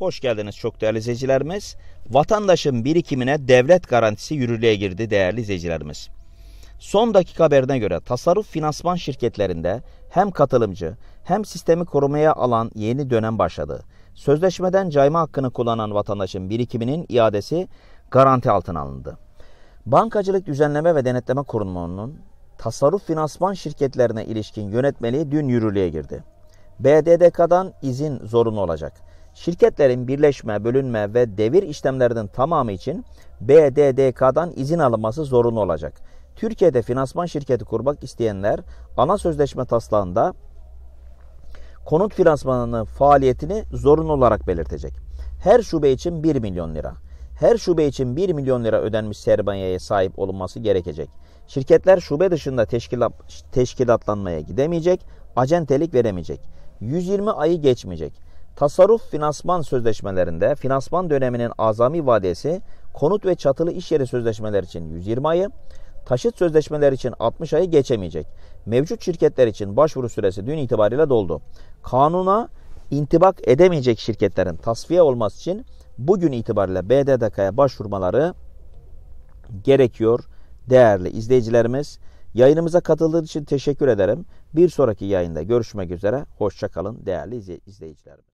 Hoş geldiniz çok değerli izleyicilerimiz. Vatandaşın birikimine devlet garantisi yürürlüğe girdi değerli izleyicilerimiz. Son dakika haberine göre tasarruf finansman şirketlerinde hem katılımcı hem sistemi korumaya alan yeni dönem başladı. Sözleşmeden cayma hakkını kullanan vatandaşın birikiminin iadesi garanti altına alındı. Bankacılık Düzenleme ve Denetleme Kurumu'nun tasarruf finansman şirketlerine ilişkin yönetmeliği dün yürürlüğe girdi. BDDK'dan izin zorunlu olacak. Şirketlerin birleşme, bölünme ve devir işlemlerinin tamamı için BDDK'dan izin alınması zorunlu olacak. Türkiye'de finansman şirketi kurmak isteyenler ana sözleşme taslağında konut finansmanının faaliyetini zorunlu olarak belirtecek. Her şube için 1 milyon lira. Her şube için 1 milyon lira ödenmiş sermayeye sahip olunması gerekecek. Şirketler şube dışında teşkilat, teşkilatlanmaya gidemeyecek, acentelik veremeyecek. 120 ayı geçmeyecek. Tasarruf finansman sözleşmelerinde finansman döneminin azami vadesi konut ve çatılı iş yeri sözleşmeler için 120 ayı, taşıt sözleşmeler için 60 ayı geçemeyecek. Mevcut şirketler için başvuru süresi dün itibariyle doldu. Kanuna intibak edemeyecek şirketlerin tasfiye olması için bugün itibariyle BDDK'ya başvurmaları gerekiyor değerli izleyicilerimiz. Yayınımıza katıldığınız için teşekkür ederim. Bir sonraki yayında görüşmek üzere. Hoşçakalın değerli izleyicilerim.